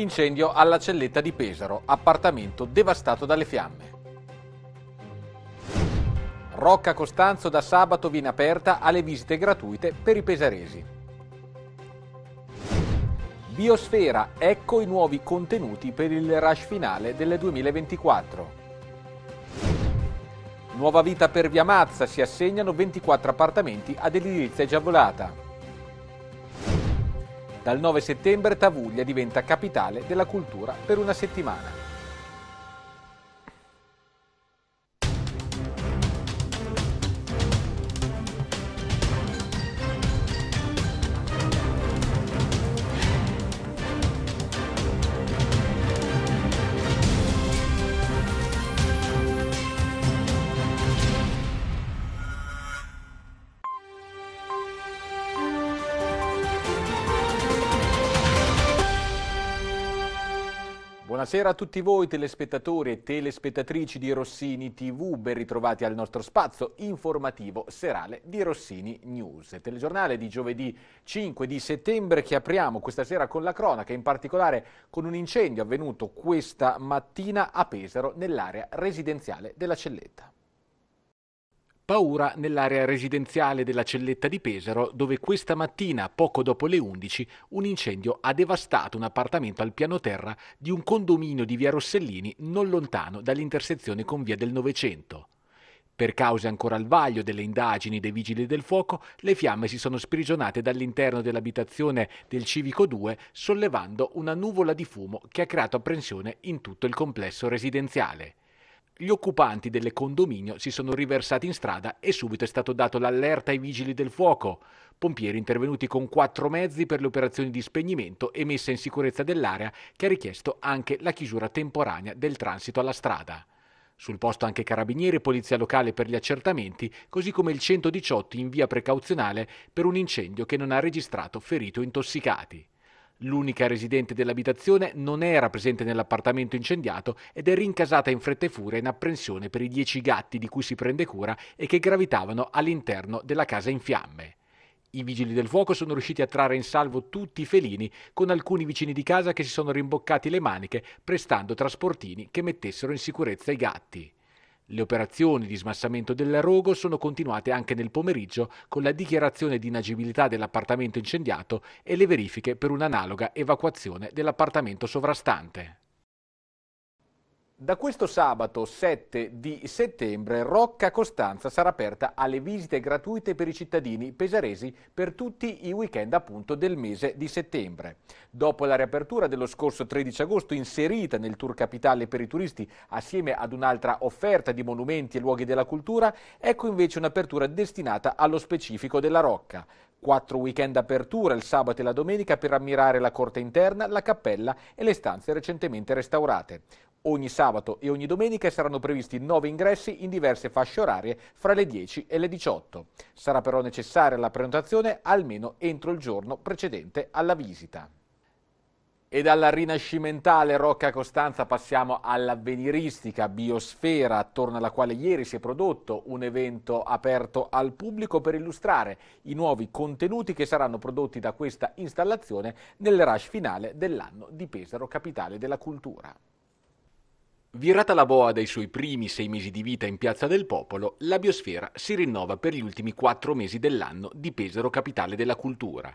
Incendio alla celletta di Pesaro, appartamento devastato dalle fiamme. Rocca Costanzo da sabato viene aperta alle visite gratuite per i pesaresi. Biosfera, ecco i nuovi contenuti per il rush finale del 2024. Nuova vita per Via Mazza, si assegnano 24 appartamenti ad edilizia già volata. Dal 9 settembre Tavuglia diventa capitale della cultura per una settimana. Buonasera a tutti voi telespettatori e telespettatrici di Rossini TV, ben ritrovati al nostro spazio informativo serale di Rossini News, telegiornale di giovedì 5 di settembre che apriamo questa sera con la cronaca, in particolare con un incendio avvenuto questa mattina a Pesaro nell'area residenziale della Celletta paura nell'area residenziale della Celletta di Pesaro dove questa mattina, poco dopo le 11, un incendio ha devastato un appartamento al piano terra di un condominio di via Rossellini non lontano dall'intersezione con via del Novecento. Per cause ancora al vaglio delle indagini dei vigili del fuoco, le fiamme si sono sprigionate dall'interno dell'abitazione del Civico 2, sollevando una nuvola di fumo che ha creato apprensione in tutto il complesso residenziale. Gli occupanti del condominio si sono riversati in strada e subito è stato dato l'allerta ai vigili del fuoco. Pompieri intervenuti con quattro mezzi per le operazioni di spegnimento e messa in sicurezza dell'area che ha richiesto anche la chiusura temporanea del transito alla strada. Sul posto anche carabinieri e polizia locale per gli accertamenti, così come il 118 in via precauzionale per un incendio che non ha registrato feriti o intossicati. L'unica residente dell'abitazione non era presente nell'appartamento incendiato ed è rincasata in fretta e furia in apprensione per i dieci gatti di cui si prende cura e che gravitavano all'interno della casa in fiamme. I vigili del fuoco sono riusciti a trarre in salvo tutti i felini, con alcuni vicini di casa che si sono rimboccati le maniche prestando trasportini che mettessero in sicurezza i gatti. Le operazioni di smassamento del rogo sono continuate anche nel pomeriggio con la dichiarazione di inagibilità dell'appartamento incendiato e le verifiche per un'analoga evacuazione dell'appartamento sovrastante. Da questo sabato 7 di settembre Rocca Costanza sarà aperta alle visite gratuite per i cittadini pesaresi per tutti i weekend appunto del mese di settembre. Dopo la riapertura dello scorso 13 agosto inserita nel Tour Capitale per i turisti assieme ad un'altra offerta di monumenti e luoghi della cultura, ecco invece un'apertura destinata allo specifico della Rocca. Quattro weekend apertura il sabato e la domenica per ammirare la corte interna, la cappella e le stanze recentemente restaurate. Ogni sabato e ogni domenica saranno previsti nove ingressi in diverse fasce orarie fra le 10 e le 18. Sarà però necessaria la prenotazione almeno entro il giorno precedente alla visita. E dalla rinascimentale Rocca Costanza passiamo all'avveniristica biosfera, attorno alla quale ieri si è prodotto un evento aperto al pubblico per illustrare i nuovi contenuti che saranno prodotti da questa installazione nel rush finale dell'anno di Pesaro, capitale della cultura. Virata la boa dai suoi primi sei mesi di vita in Piazza del Popolo, la biosfera si rinnova per gli ultimi quattro mesi dell'anno di Pesaro Capitale della Cultura.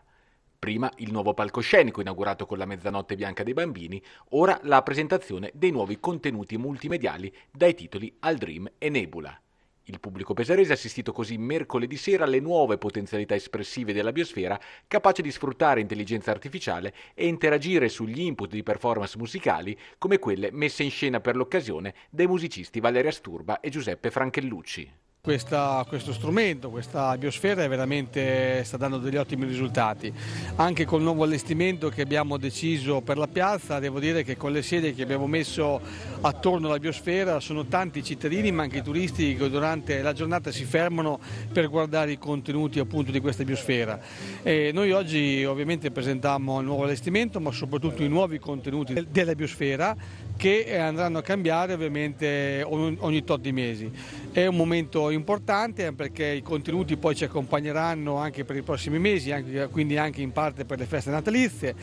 Prima il nuovo palcoscenico inaugurato con la mezzanotte bianca dei bambini, ora la presentazione dei nuovi contenuti multimediali dai titoli Al Dream e Nebula. Il pubblico pesarese ha assistito così mercoledì sera alle nuove potenzialità espressive della biosfera, capace di sfruttare intelligenza artificiale e interagire sugli input di performance musicali come quelle messe in scena per l'occasione dai musicisti Valeria Sturba e Giuseppe Franchellucci questa, questo strumento, questa biosfera veramente sta dando degli ottimi risultati. Anche col nuovo allestimento che abbiamo deciso per la piazza, devo dire che con le sedie che abbiamo messo attorno alla biosfera sono tanti cittadini ma anche i turisti che durante la giornata si fermano per guardare i contenuti appunto di questa biosfera. E noi oggi ovviamente presentiamo il nuovo allestimento ma soprattutto i nuovi contenuti della biosfera che eh, andranno a cambiare ovviamente ogni tot di mesi. È un momento importante eh, perché i contenuti poi ci accompagneranno anche per i prossimi mesi, eh, quindi anche in parte per le feste natalizie.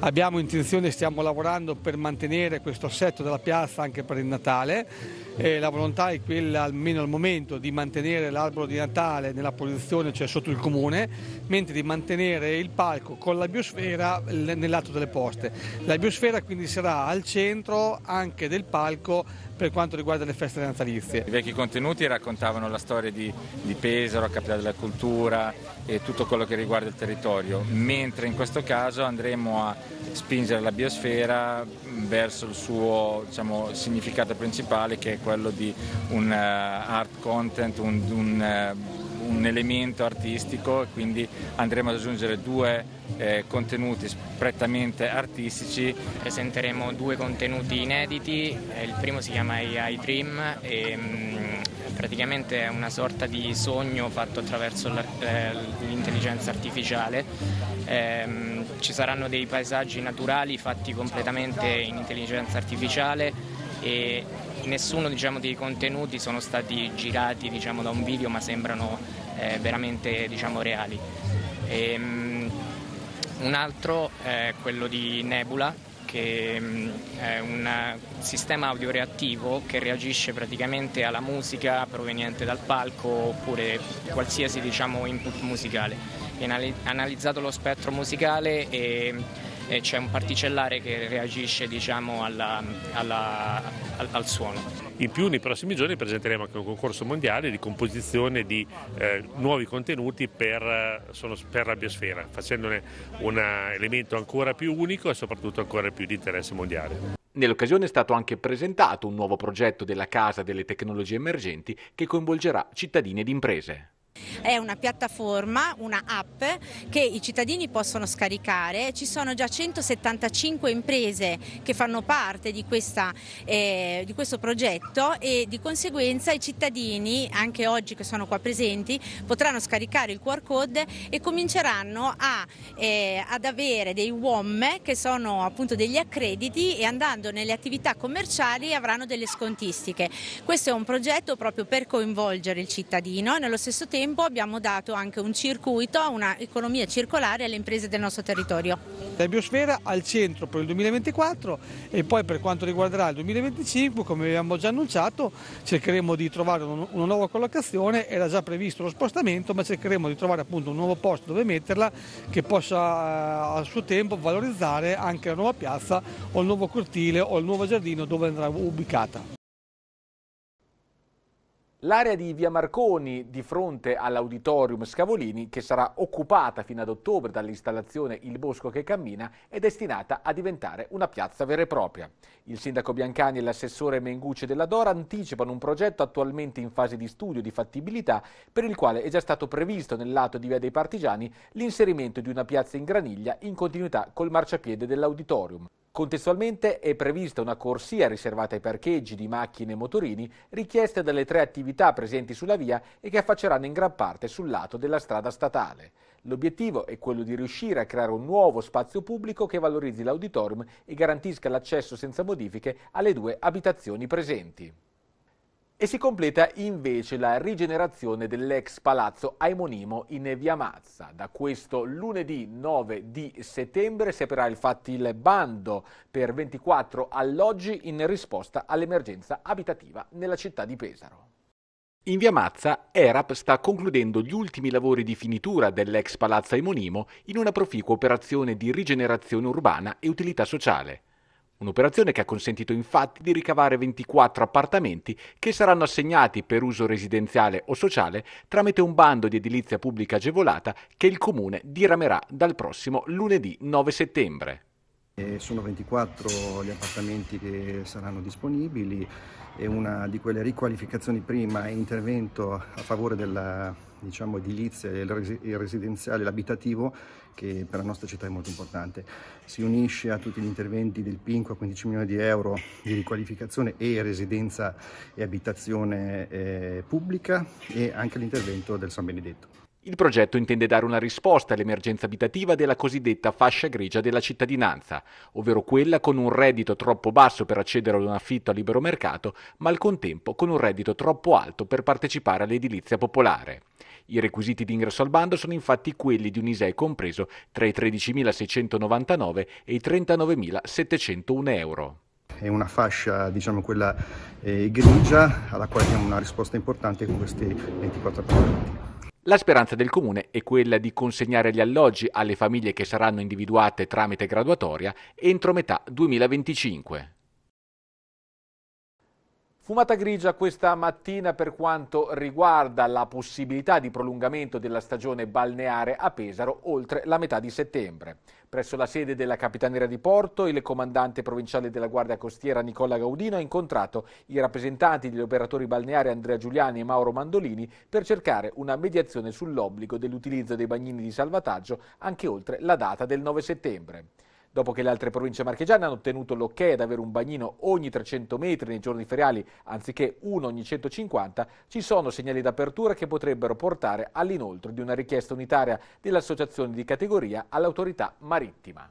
Abbiamo intenzione, stiamo lavorando per mantenere questo assetto della piazza anche per il Natale eh, la volontà è quella almeno al momento di mantenere l'albero di Natale nella posizione, cioè sotto il comune, mentre di mantenere il palco con la biosfera nell'atto delle poste. La biosfera quindi sarà al centro anche del palco per quanto riguarda le feste natalizie. I vecchi contenuti raccontavano la storia di, di Pesaro, capitale della cultura e tutto quello che riguarda il territorio, mentre in questo caso andremo a spingere la biosfera verso il suo diciamo, significato principale che è quello di un uh, art content, un, un uh, un elemento artistico e quindi andremo ad aggiungere due eh, contenuti prettamente artistici. Presenteremo due contenuti inediti, eh, il primo si chiama AI Dream e mm, praticamente è una sorta di sogno fatto attraverso eh, l'intelligenza artificiale. Eh, ci saranno dei paesaggi naturali fatti completamente in intelligenza artificiale e nessuno diciamo, dei contenuti sono stati girati diciamo, da un video ma sembrano eh, veramente diciamo, reali. E, um, un altro è eh, quello di Nebula che um, è un sistema audio reattivo che reagisce praticamente alla musica proveniente dal palco oppure qualsiasi diciamo, input musicale. Viene analizzato lo spettro musicale e e c'è un particellare che reagisce diciamo, alla, alla, al, al, suono. In più nei prossimi giorni presenteremo anche un concorso mondiale di composizione di eh, nuovi contenuti per, eh, sono, per la biosfera, facendone un eh, elemento ancora più unico e soprattutto ancora più di interesse mondiale. Nell'occasione è stato anche presentato un nuovo progetto della Casa delle Tecnologie Emergenti che coinvolgerà cittadini ed imprese. È una piattaforma, una app che i cittadini possono scaricare, ci sono già 175 imprese che fanno parte di, questa, eh, di questo progetto e di conseguenza i cittadini, anche oggi che sono qua presenti, potranno scaricare il QR code e cominceranno a, eh, ad avere dei WOM che sono appunto degli accrediti e andando nelle attività commerciali avranno delle scontistiche. Questo è un progetto proprio per coinvolgere il cittadino e nello stesso tempo tempo abbiamo dato anche un circuito, un'economia circolare alle imprese del nostro territorio. La biosfera al centro per il 2024 e poi per quanto riguarderà il 2025, come abbiamo già annunciato, cercheremo di trovare una nuova collocazione, era già previsto lo spostamento, ma cercheremo di trovare appunto un nuovo posto dove metterla che possa eh, al suo tempo valorizzare anche la nuova piazza o il nuovo cortile o il nuovo giardino dove andrà ubicata. L'area di via Marconi di fronte all'auditorium Scavolini, che sarà occupata fino ad ottobre dall'installazione Il Bosco che cammina, è destinata a diventare una piazza vera e propria. Il sindaco Biancani e l'assessore Mengucci della Dora anticipano un progetto attualmente in fase di studio di fattibilità, per il quale è già stato previsto nel lato di via dei Partigiani l'inserimento di una piazza in graniglia in continuità col marciapiede dell'auditorium. Contestualmente è prevista una corsia riservata ai parcheggi di macchine e motorini richieste dalle tre attività presenti sulla via e che affacceranno in gran parte sul lato della strada statale. L'obiettivo è quello di riuscire a creare un nuovo spazio pubblico che valorizzi l'auditorium e garantisca l'accesso senza modifiche alle due abitazioni presenti. E si completa invece la rigenerazione dell'ex palazzo Aimonimo in via Mazza. Da questo lunedì 9 di settembre si aprirà infatti il bando per 24 alloggi in risposta all'emergenza abitativa nella città di Pesaro. In via Mazza, ERAP sta concludendo gli ultimi lavori di finitura dell'ex palazzo Aimonimo in una proficua operazione di rigenerazione urbana e utilità sociale. Un'operazione che ha consentito infatti di ricavare 24 appartamenti che saranno assegnati per uso residenziale o sociale tramite un bando di edilizia pubblica agevolata che il Comune diramerà dal prossimo lunedì 9 settembre. E sono 24 gli appartamenti che saranno disponibili e una di quelle riqualificazioni prima è intervento a favore della diciamo, edilizia e residenziale, l'abitativo che per la nostra città è molto importante. Si unisce a tutti gli interventi del PINCO a 15 milioni di euro di riqualificazione e residenza e abitazione eh, pubblica e anche all'intervento del San Benedetto. Il progetto intende dare una risposta all'emergenza abitativa della cosiddetta fascia grigia della cittadinanza, ovvero quella con un reddito troppo basso per accedere ad un affitto a libero mercato, ma al contempo con un reddito troppo alto per partecipare all'edilizia popolare. I requisiti di ingresso al bando sono infatti quelli di un ISEE compreso tra i 13.699 e i 39.701 euro è una fascia, diciamo quella eh, grigia, alla quale diamo una risposta importante con questi 24 progetti. La speranza del comune è quella di consegnare gli alloggi alle famiglie che saranno individuate tramite graduatoria entro metà 2025. Fumata grigia questa mattina per quanto riguarda la possibilità di prolungamento della stagione balneare a Pesaro oltre la metà di settembre. Presso la sede della Capitaneria di Porto, il comandante provinciale della Guardia Costiera Nicola Gaudino ha incontrato i rappresentanti degli operatori balneari Andrea Giuliani e Mauro Mandolini per cercare una mediazione sull'obbligo dell'utilizzo dei bagnini di salvataggio anche oltre la data del 9 settembre. Dopo che le altre province marchigiane hanno ottenuto l'ok ad avere un bagnino ogni 300 metri nei giorni feriali anziché uno ogni 150, ci sono segnali d'apertura che potrebbero portare all'inoltro di una richiesta unitaria dell'associazione di categoria all'autorità marittima.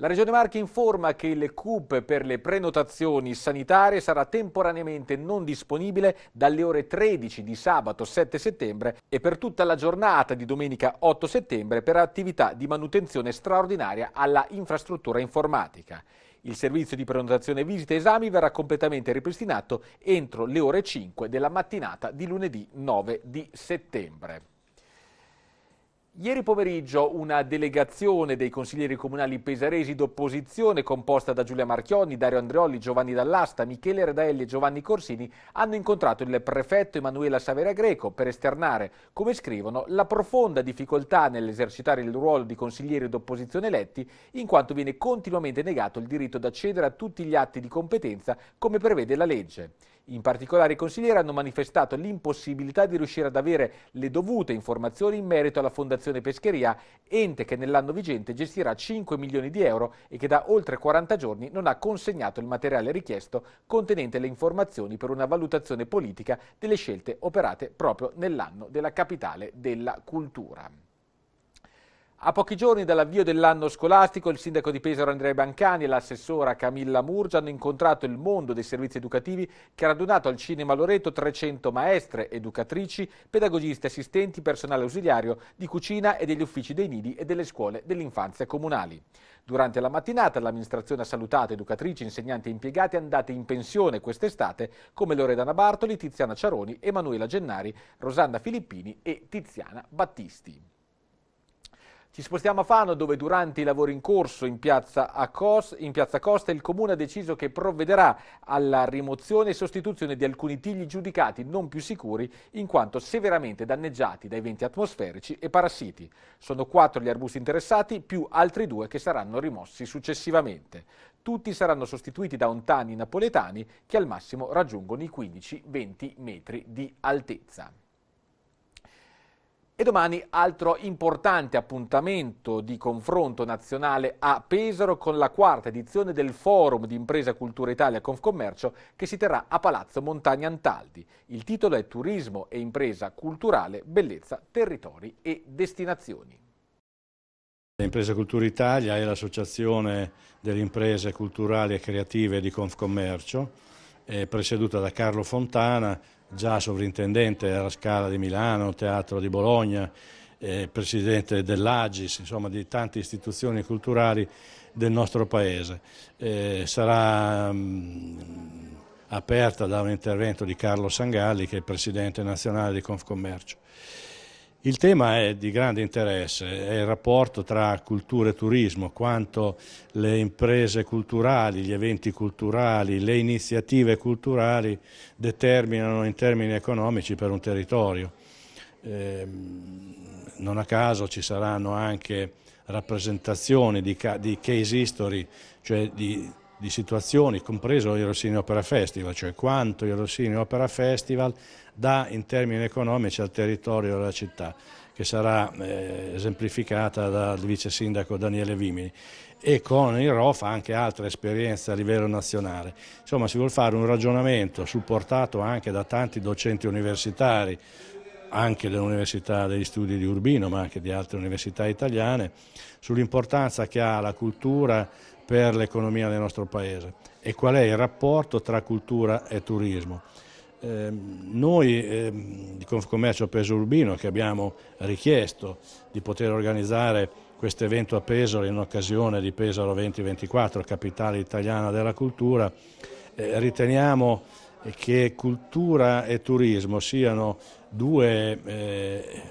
La Regione Marche informa che il CUP per le prenotazioni sanitarie sarà temporaneamente non disponibile dalle ore 13 di sabato 7 settembre e per tutta la giornata di domenica 8 settembre per attività di manutenzione straordinaria alla infrastruttura informatica. Il servizio di prenotazione visite e esami verrà completamente ripristinato entro le ore 5 della mattinata di lunedì 9 di settembre. Ieri pomeriggio una delegazione dei consiglieri comunali pesaresi d'opposizione composta da Giulia Marchionni, Dario Andreoli, Giovanni Dall'Asta, Michele Redaelli e Giovanni Corsini hanno incontrato il prefetto Emanuela Savera Greco per esternare, come scrivono, la profonda difficoltà nell'esercitare il ruolo di consiglieri d'opposizione eletti in quanto viene continuamente negato il diritto ad accedere a tutti gli atti di competenza come prevede la legge. In particolare i consiglieri hanno manifestato l'impossibilità di riuscire ad avere le dovute informazioni in merito alla Fondazione Pescheria, ente che nell'anno vigente gestirà 5 milioni di euro e che da oltre 40 giorni non ha consegnato il materiale richiesto contenente le informazioni per una valutazione politica delle scelte operate proprio nell'anno della capitale della cultura. A pochi giorni dall'avvio dell'anno scolastico, il sindaco di Pesaro Andrea Bancani e l'assessora Camilla Murgia hanno incontrato il mondo dei servizi educativi che ha radunato al Cinema Loreto 300 maestre, educatrici, pedagogiste, assistenti, personale ausiliario di cucina e degli uffici dei nidi e delle scuole dell'infanzia comunali. Durante la mattinata l'amministrazione ha salutato educatrici, insegnanti e impiegati andate in pensione quest'estate come Loredana Bartoli, Tiziana Ciaroni, Emanuela Gennari, Rosanda Filippini e Tiziana Battisti. Ci spostiamo a Fano dove durante i lavori in corso in piazza, Cos, in piazza, Costa il Comune ha deciso che provvederà alla rimozione e sostituzione di alcuni tigli giudicati non più sicuri in quanto severamente danneggiati da eventi atmosferici e parassiti. Sono quattro gli arbusti interessati più altri due che saranno rimossi successivamente. Tutti saranno sostituiti da ontani napoletani che al massimo raggiungono i 15-20 metri di altezza. E domani altro importante appuntamento di confronto nazionale a Pesaro con la quarta edizione del Forum di Impresa Cultura Italia Confcommercio che si terrà a Palazzo Montagna Antaldi. Il titolo è Turismo e impresa culturale, bellezza, territori e destinazioni. Impresa Cultura Italia è l'associazione delle imprese culturali e creative di Confcommercio, presieduta da Carlo Fontana, già sovrintendente alla Scala di Milano, Teatro di Bologna, eh, presidente dell'Agis, insomma di tante istituzioni culturali del nostro paese. Eh, sarà mh, mm, aperta da un intervento di Carlo Sangalli che è presidente nazionale di Confcommercio. Il tema è di grande interesse, è il rapporto tra cultura e turismo, quanto le imprese culturali, gli eventi culturali, le iniziative culturali determinano in termini economici per un territorio. Eh, non a caso ci saranno anche rappresentazioni di, di case history, cioè di di situazioni, compreso il Rossini Opera Festival, cioè quanto il Rossini Opera Festival dà in termini economici al territorio della città, che sarà eh, esemplificata dal vice sindaco Daniele Vimini e con il ROF anche altre esperienze a livello nazionale. Insomma si vuole fare un ragionamento supportato anche da tanti docenti universitari, anche dell'Università degli Studi di Urbino, ma anche di altre università italiane, sull'importanza che ha la cultura per l'economia del nostro Paese e qual è il rapporto tra cultura e turismo. Eh, noi eh, di Confcommercio Peso Urbino che abbiamo richiesto di poter organizzare questo evento a Pesaro in occasione di Pesaro 2024, capitale italiana della cultura, eh, riteniamo che cultura e turismo siano due eh,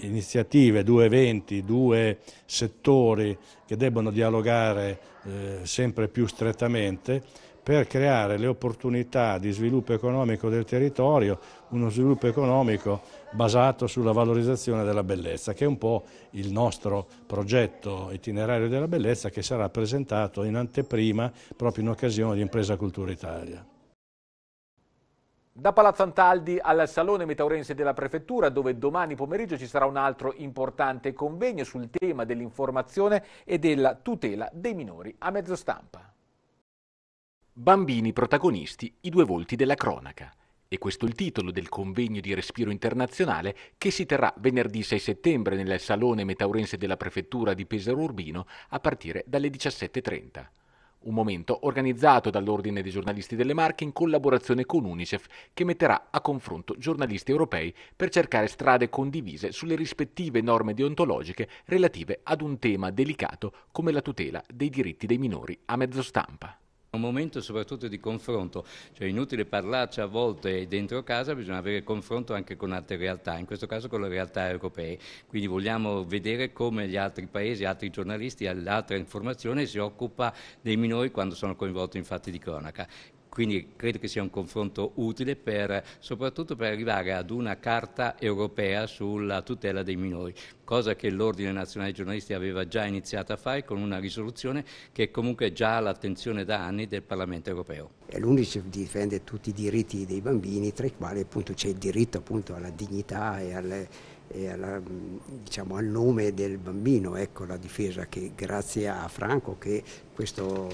iniziative, due eventi, due settori che debbono dialogare eh, sempre più strettamente per creare le opportunità di sviluppo economico del territorio, uno sviluppo economico basato sulla valorizzazione della bellezza, che è un po' il nostro progetto itinerario della bellezza che sarà presentato in anteprima proprio in occasione di Impresa Cultura Italia. Da Palazzo Antaldi al Salone Metaurense della Prefettura, dove domani pomeriggio ci sarà un altro importante convegno sul tema dell'informazione e della tutela dei minori a mezzo stampa. Bambini protagonisti, i due volti della cronaca. E questo è il titolo del convegno di respiro internazionale che si terrà venerdì 6 settembre nel Salone Metaurense della Prefettura di Pesaro Urbino a partire dalle 17.30. Un momento organizzato dall'Ordine dei giornalisti delle Marche in collaborazione con UNICEF che metterà a confronto giornalisti europei per cercare strade condivise sulle rispettive norme deontologiche relative ad un tema delicato come la tutela dei diritti dei minori a mezzo stampa un momento soprattutto di confronto, cioè è inutile parlarci a volte dentro casa, bisogna avere confronto anche con altre realtà, in questo caso con le realtà europee, quindi vogliamo vedere come gli altri paesi, altri giornalisti, l'altra informazione si occupa dei minori quando sono coinvolti in fatti di cronaca. Quindi credo che sia un confronto utile per, soprattutto per arrivare ad una carta europea sulla tutela dei minori, cosa che l'Ordine Nazionale dei Giornalisti aveva già iniziato a fare con una risoluzione che comunque è già all'attenzione da anni del Parlamento europeo. L'UNICEF difende tutti i diritti dei bambini, tra i quali appunto c'è il diritto appunto alla dignità e alle e alla, diciamo, al nome del bambino, ecco la difesa che grazie a Franco che questo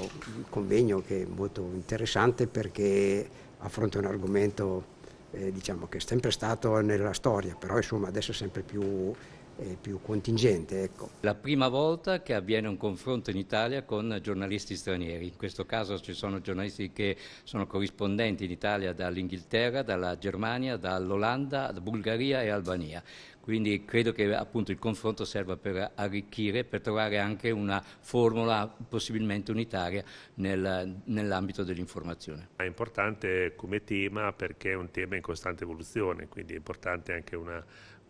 convegno che è molto interessante perché affronta un argomento eh, diciamo, che è sempre stato nella storia, però insomma, adesso è sempre più, eh, più contingente. Ecco. La prima volta che avviene un confronto in Italia con giornalisti stranieri, in questo caso ci sono giornalisti che sono corrispondenti in Italia dall'Inghilterra, dalla Germania, dall'Olanda, da Bulgaria e Albania. Quindi credo che appunto il confronto serva per arricchire, per trovare anche una formula possibilmente unitaria nel, nell'ambito dell'informazione. È importante come tema perché è un tema in costante evoluzione, quindi è importante anche una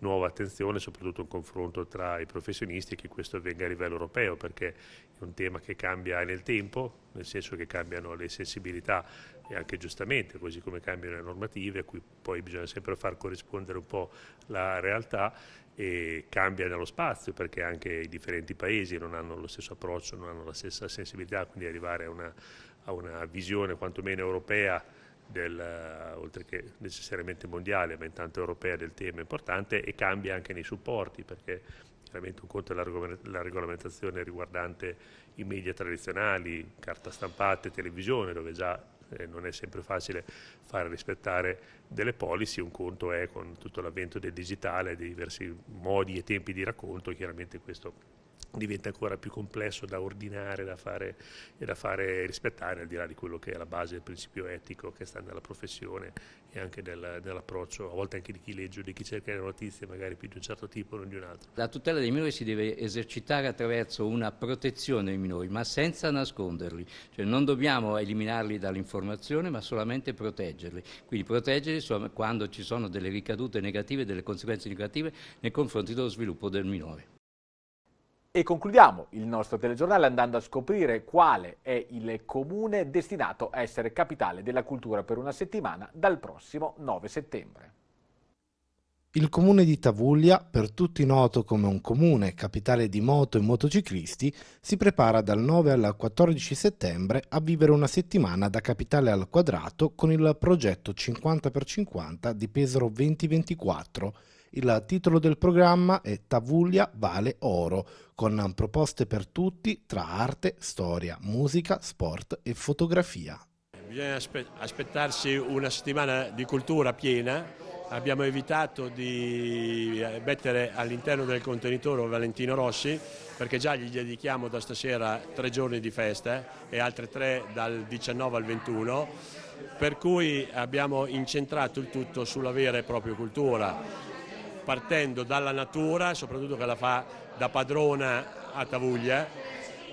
nuova attenzione, soprattutto un confronto tra i professionisti e che questo avvenga a livello europeo, perché è un tema che cambia nel tempo, nel senso che cambiano le sensibilità e anche giustamente, così come cambiano le normative, a cui poi bisogna sempre far corrispondere un po' la realtà e cambia nello spazio perché anche i differenti paesi non hanno lo stesso approccio, non hanno la stessa sensibilità, quindi arrivare a una, a una visione quantomeno europea del, oltre che necessariamente mondiale, ma intanto europea del tema importante e cambia anche nei supporti perché chiaramente un conto è la regolamentazione riguardante i media tradizionali, carta stampata e televisione dove già eh, non è sempre facile fare rispettare delle policy, un conto è con tutto l'avvento del digitale, dei diversi modi e tempi di racconto, chiaramente questo diventa ancora più complesso da ordinare da fare, e da fare rispettare, al di là di quello che è la base del principio etico che sta nella professione e anche del, dell'approccio, a volte anche di chi legge o di chi cerca le notizie, magari più di un certo tipo, non di un altro. La tutela dei minori si deve esercitare attraverso una protezione ai minori, ma senza nasconderli, cioè non dobbiamo eliminarli dall'informazione, ma solamente proteggerli. Quindi proteggerli quando ci sono delle ricadute negative, delle conseguenze negative nei confronti dello sviluppo del minore. E concludiamo il nostro telegiornale andando a scoprire quale è il comune destinato a essere capitale della cultura per una settimana dal prossimo 9 settembre. Il comune di Tavuglia, per tutti noto come un comune capitale di moto e motociclisti, si prepara dal 9 al 14 settembre a vivere una settimana da capitale al quadrato con il progetto 50x50 di Pesaro 2024 il titolo del programma è Tavuglia vale oro, con proposte per tutti tra arte, storia, musica, sport e fotografia. Bisogna aspettarsi una settimana di cultura piena, abbiamo evitato di eh, mettere all'interno del contenitore Valentino Rossi perché già gli dedichiamo da stasera tre giorni di festa eh, e altri tre dal 19 al 21 per cui abbiamo incentrato il tutto sulla vera e propria cultura partendo dalla natura, soprattutto che la fa da padrona a Tavuglia.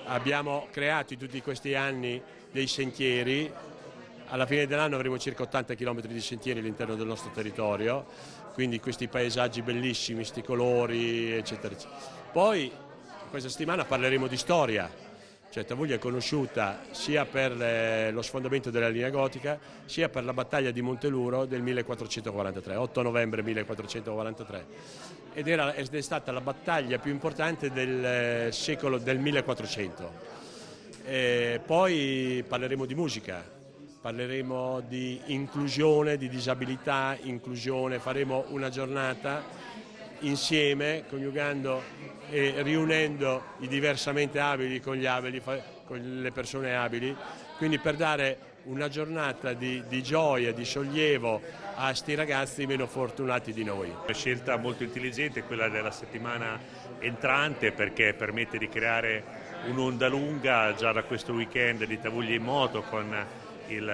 Abbiamo creato in tutti questi anni dei sentieri, alla fine dell'anno avremo circa 80 km di sentieri all'interno del nostro territorio, quindi questi paesaggi bellissimi, questi colori, eccetera. eccetera. Poi questa settimana parleremo di storia, cioè, certo, Tavoglia è conosciuta sia per eh, lo sfondamento della linea gotica sia per la battaglia di Monteluro del 1443, 8 novembre 1443 ed, era, ed è stata la battaglia più importante del eh, secolo del 1400. E poi parleremo di musica, parleremo di inclusione, di disabilità, inclusione, faremo una giornata insieme coniugando e riunendo i diversamente abili con, abili con, le persone abili, quindi per dare una giornata di, di gioia, di sollievo a questi ragazzi meno fortunati di noi. Una scelta molto intelligente quella della settimana entrante perché permette di creare un'onda lunga già da questo weekend di Tavoglie in moto con il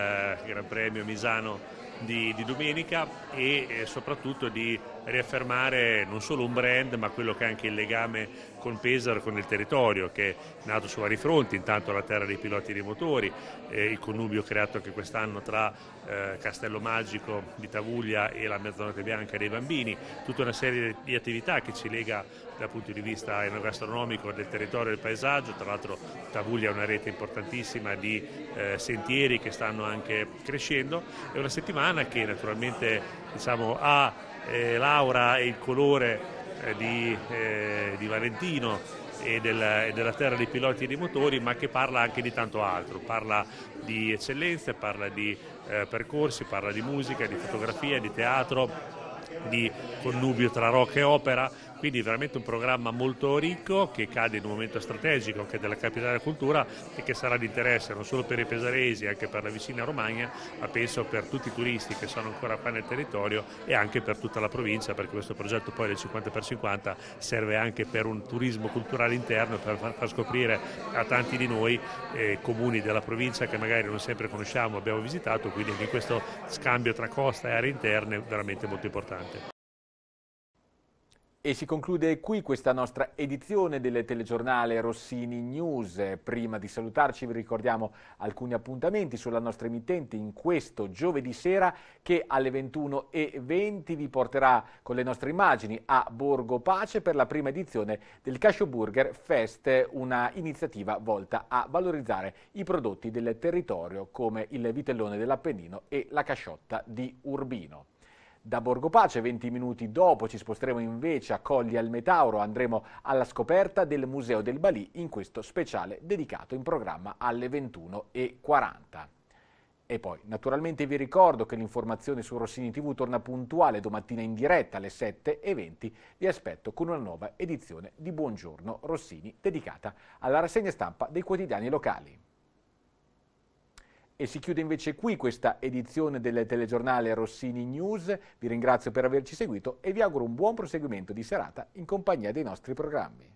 Gran Premio Misano di, di domenica e eh, soprattutto di riaffermare non solo un brand ma quello che è anche il legame con Pesaro, con il territorio che è nato su vari fronti, intanto la terra dei piloti e dei motori, eh, il connubio creato anche quest'anno tra eh, Castello Magico di Tavuglia e la Mezzanotte Bianca dei Bambini, tutta una serie di attività che ci lega dal punto di vista enogastronomico del territorio e del paesaggio, tra l'altro Tavuglia è una rete importantissima di eh, sentieri che stanno anche crescendo, è una settimana che naturalmente diciamo, ha eh, l'aura e il colore eh, di, eh, di, Valentino e, del, e della terra dei piloti e dei motori, ma che parla anche di tanto altro, parla di eccellenze, parla di eh, percorsi, parla di musica, di fotografia, di teatro, di connubio tra rock e opera quindi veramente un programma molto ricco che cade in un momento strategico anche della capitale della cultura e che sarà di interesse non solo per i pesaresi, anche per la vicina Romagna, ma penso per tutti i turisti che sono ancora qua nel territorio e anche per tutta la provincia perché questo progetto poi del 50x50 serve anche per un turismo culturale interno per far scoprire a tanti di noi eh, comuni della provincia che magari non sempre conosciamo, abbiamo visitato, quindi anche questo scambio tra costa e aree interne è veramente molto importante. E si conclude qui questa nostra edizione del telegiornale Rossini News. Prima di salutarci vi ricordiamo alcuni appuntamenti sulla nostra emittente in questo giovedì sera che alle 21.20 vi porterà con le nostre immagini a Borgo Pace per la prima edizione del Cascio Burger Fest, una iniziativa volta a valorizzare i prodotti del territorio come il vitellone dell'Appennino e la casciotta di Urbino. Da Borgo Pace. 20 minuti dopo ci sposteremo invece a Colli al Metauro, andremo alla scoperta del Museo del Balì in questo speciale dedicato in programma alle 21.40. E poi, naturalmente vi ricordo che l'informazione su Rossini TV torna puntuale domattina in diretta alle 7.20. Vi aspetto con una nuova edizione di Buongiorno Rossini dedicata alla rassegna stampa dei quotidiani locali. E si chiude invece qui questa edizione del telegiornale Rossini News. Vi ringrazio per averci seguito e vi auguro un buon proseguimento di serata in compagnia dei nostri programmi.